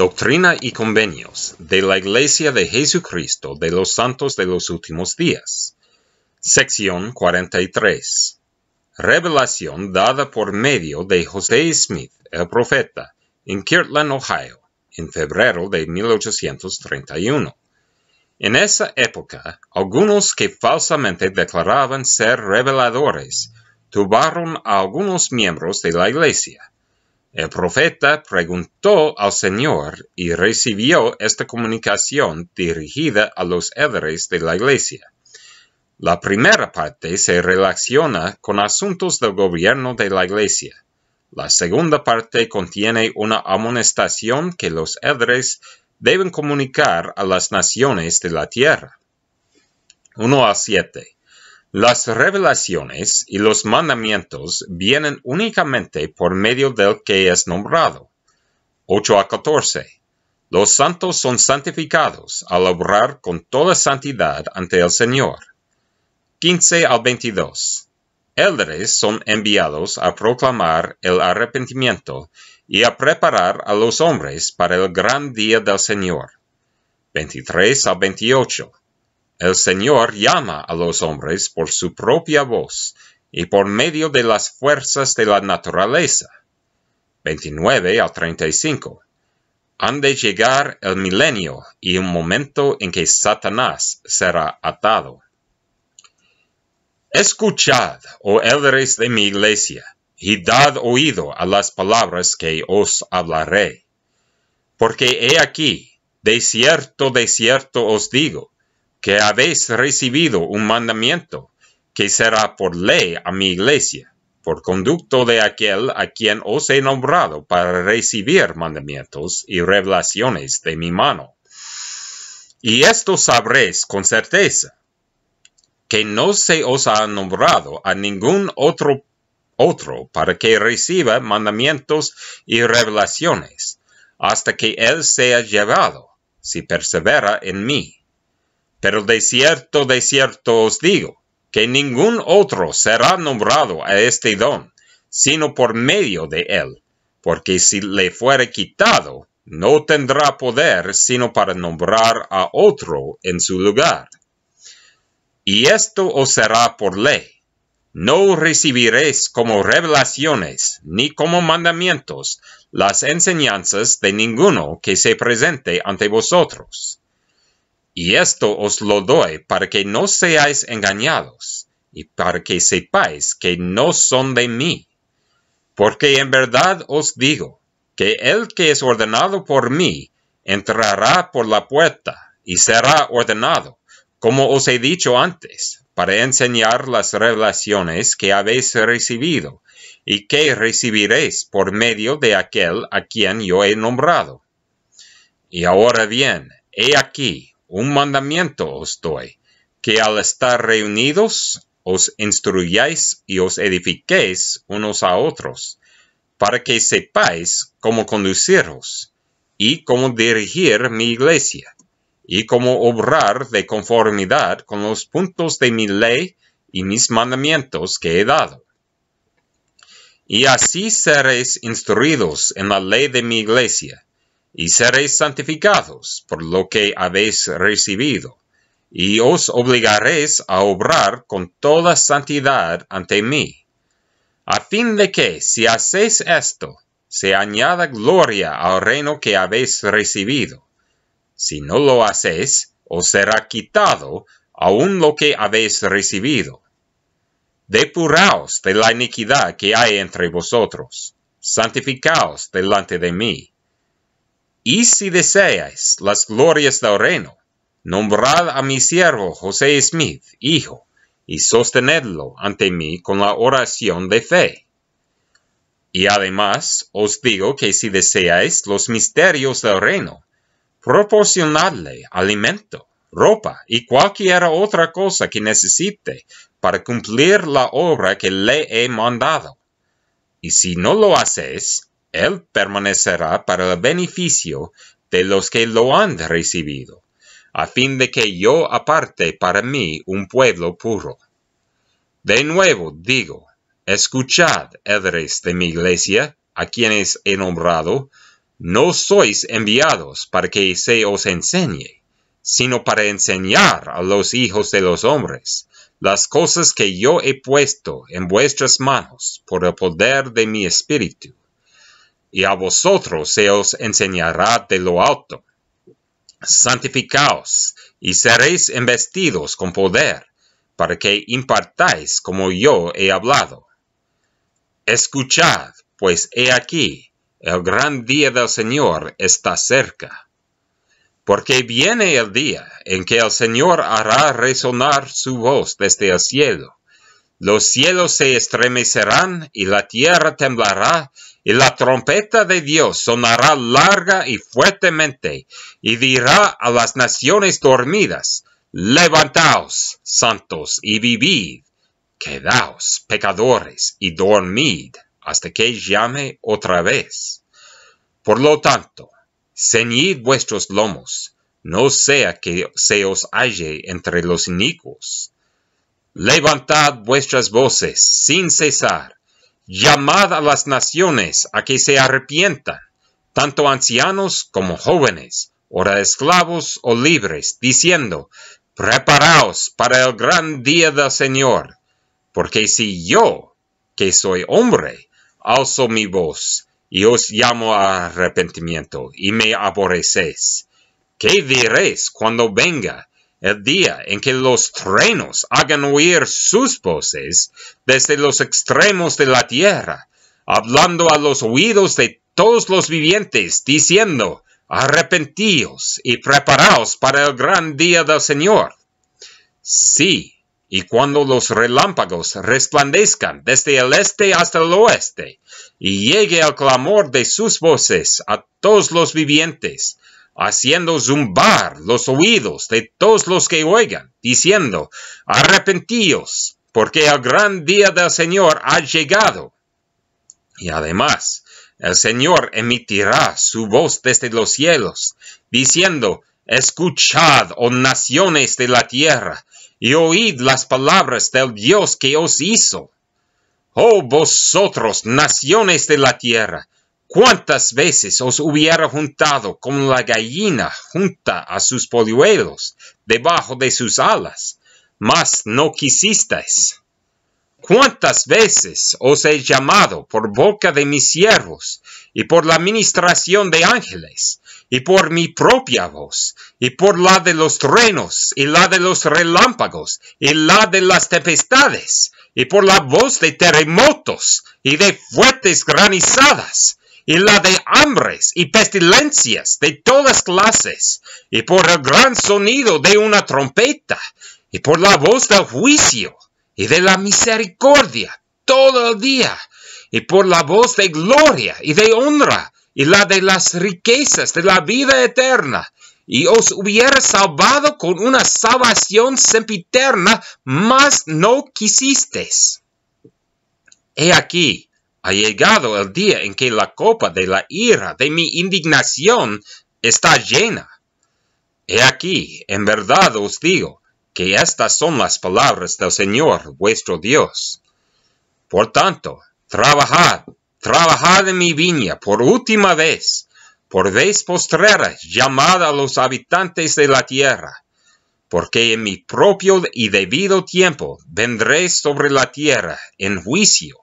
Doctrina y Convenios de la Iglesia de Jesucristo de los Santos de los Últimos Días. Sección 43. Revelación dada por medio de José Smith, el profeta, en Kirtland, Ohio, en febrero de 1831. En esa época, algunos que falsamente declaraban ser reveladores tubaron a algunos miembros de la Iglesia el profeta preguntó al Señor y recibió esta comunicación dirigida a los Edres de la Iglesia. La primera parte se relaciona con asuntos del gobierno de la Iglesia. La segunda parte contiene una amonestación que los Edres deben comunicar a las naciones de la tierra. 1 a 7. Las revelaciones y los mandamientos vienen únicamente por medio del que es nombrado. 8 a 14. Los santos son santificados al obrar con toda santidad ante el Señor. 15 al 22. Eldres son enviados a proclamar el arrepentimiento y a preparar a los hombres para el gran día del Señor. 23 al 28. El Señor llama a los hombres por su propia voz y por medio de las fuerzas de la naturaleza. 29 al 35. Han de llegar el milenio y un momento en que Satanás será atado. Escuchad, oh elders de mi iglesia, y dad oído a las palabras que os hablaré. Porque he aquí, de cierto, de cierto os digo, que habéis recibido un mandamiento, que será por ley a mi iglesia, por conducto de aquel a quien os he nombrado para recibir mandamientos y revelaciones de mi mano. Y esto sabréis con certeza, que no se os ha nombrado a ningún otro otro para que reciba mandamientos y revelaciones, hasta que él sea llevado, si persevera en mí. Pero de cierto, de cierto os digo, que ningún otro será nombrado a este don, sino por medio de él, porque si le fuere quitado, no tendrá poder sino para nombrar a otro en su lugar. Y esto os será por ley. No recibiréis como revelaciones ni como mandamientos las enseñanzas de ninguno que se presente ante vosotros y esto os lo doy para que no seáis engañados, y para que sepáis que no son de mí. Porque en verdad os digo, que el que es ordenado por mí, entrará por la puerta, y será ordenado, como os he dicho antes, para enseñar las revelaciones que habéis recibido, y que recibiréis por medio de aquel a quien yo he nombrado. Y ahora bien, he aquí, un mandamiento os doy, que al estar reunidos os instruyáis y os edifiquéis unos a otros, para que sepáis cómo conduciros y cómo dirigir mi iglesia, y cómo obrar de conformidad con los puntos de mi ley y mis mandamientos que he dado. Y así seréis instruidos en la ley de mi iglesia y seréis santificados por lo que habéis recibido, y os obligaréis a obrar con toda santidad ante mí, a fin de que, si hacéis esto, se añada gloria al reino que habéis recibido. Si no lo hacéis, os será quitado aún lo que habéis recibido. Depuraos de la iniquidad que hay entre vosotros, santificaos delante de mí y si deseáis las glorias del reino, nombrad a mi siervo José Smith, hijo, y sostenedlo ante mí con la oración de fe. Y además os digo que si deseáis los misterios del reino, proporcionadle alimento, ropa y cualquier otra cosa que necesite para cumplir la obra que le he mandado. Y si no lo hacéis, él permanecerá para el beneficio de los que lo han recibido, a fin de que yo aparte para mí un pueblo puro. De nuevo digo, escuchad, edres de mi iglesia, a quienes he nombrado, no sois enviados para que se os enseñe, sino para enseñar a los hijos de los hombres las cosas que yo he puesto en vuestras manos por el poder de mi espíritu y a vosotros se os enseñará de lo alto. Santificaos, y seréis embestidos con poder, para que impartáis como yo he hablado. Escuchad, pues he aquí, el gran día del Señor está cerca. Porque viene el día en que el Señor hará resonar su voz desde el cielo los cielos se estremecerán y la tierra temblará, y la trompeta de Dios sonará larga y fuertemente, y dirá a las naciones dormidas, Levantaos, santos, y vivid. Quedaos, pecadores, y dormid, hasta que llame otra vez. Por lo tanto, ceñid vuestros lomos, no sea que se os halle entre los inicuos. Levantad vuestras voces sin cesar, llamad a las naciones a que se arrepientan, tanto ancianos como jóvenes, ora esclavos o libres, diciendo, Preparaos para el gran día del Señor, porque si yo, que soy hombre, alzo mi voz, y os llamo a arrepentimiento, y me aborrecéis, ¿qué diréis cuando venga? el día en que los trenos hagan oír sus voces desde los extremos de la tierra, hablando a los oídos de todos los vivientes, diciendo, arrepentíos y preparaos para el gran día del Señor. Sí, y cuando los relámpagos resplandezcan desde el este hasta el oeste, y llegue el clamor de sus voces a todos los vivientes, haciendo zumbar los oídos de todos los que oigan, diciendo, arrepentíos, porque el gran día del Señor ha llegado. Y además, el Señor emitirá su voz desde los cielos, diciendo, Escuchad, oh naciones de la tierra, y oíd las palabras del Dios que os hizo. Oh vosotros, naciones de la tierra, ¿Cuántas veces os hubiera juntado como la gallina junta a sus polluelos debajo de sus alas? Mas no quisisteis. ¿Cuántas veces os he llamado por boca de mis siervos, y por la ministración de ángeles, y por mi propia voz, y por la de los truenos, y la de los relámpagos, y la de las tempestades, y por la voz de terremotos, y de fuertes granizadas? y la de hambres y pestilencias de todas clases, y por el gran sonido de una trompeta, y por la voz del juicio y de la misericordia todo el día, y por la voz de gloria y de honra, y la de las riquezas de la vida eterna, y os hubiera salvado con una salvación sempiterna, mas no quisisteis. He aquí, ha llegado el día en que la copa de la ira de mi indignación está llena. He aquí, en verdad os digo, que estas son las palabras del Señor vuestro Dios. Por tanto, trabajad, trabajad en mi viña por última vez, por vez postrera, llamad a los habitantes de la tierra, porque en mi propio y debido tiempo vendré sobre la tierra en juicio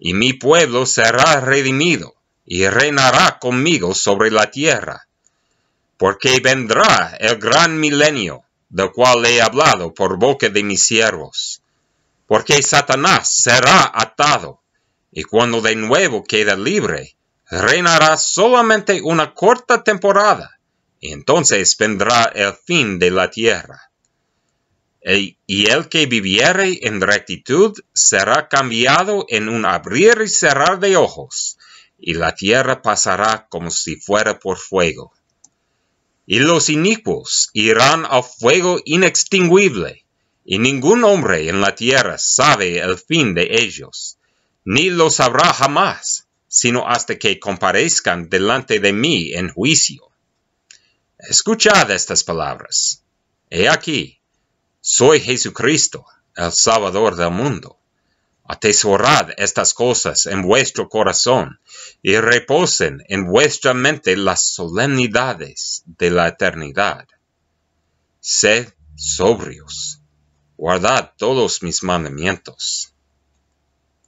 y mi pueblo será redimido, y reinará conmigo sobre la tierra. Porque vendrá el gran milenio, del cual he hablado por boca de mis siervos. Porque Satanás será atado, y cuando de nuevo queda libre, reinará solamente una corta temporada, y entonces vendrá el fin de la tierra y el que viviere en rectitud será cambiado en un abrir y cerrar de ojos, y la tierra pasará como si fuera por fuego. Y los inicuos irán a fuego inextinguible, y ningún hombre en la tierra sabe el fin de ellos, ni lo sabrá jamás, sino hasta que comparezcan delante de mí en juicio. Escuchad estas palabras. He aquí, soy Jesucristo, el Salvador del mundo. Atesorad estas cosas en vuestro corazón y reposen en vuestra mente las solemnidades de la eternidad. Sed sobrios, guardad todos mis mandamientos.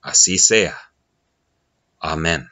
Así sea. Amén.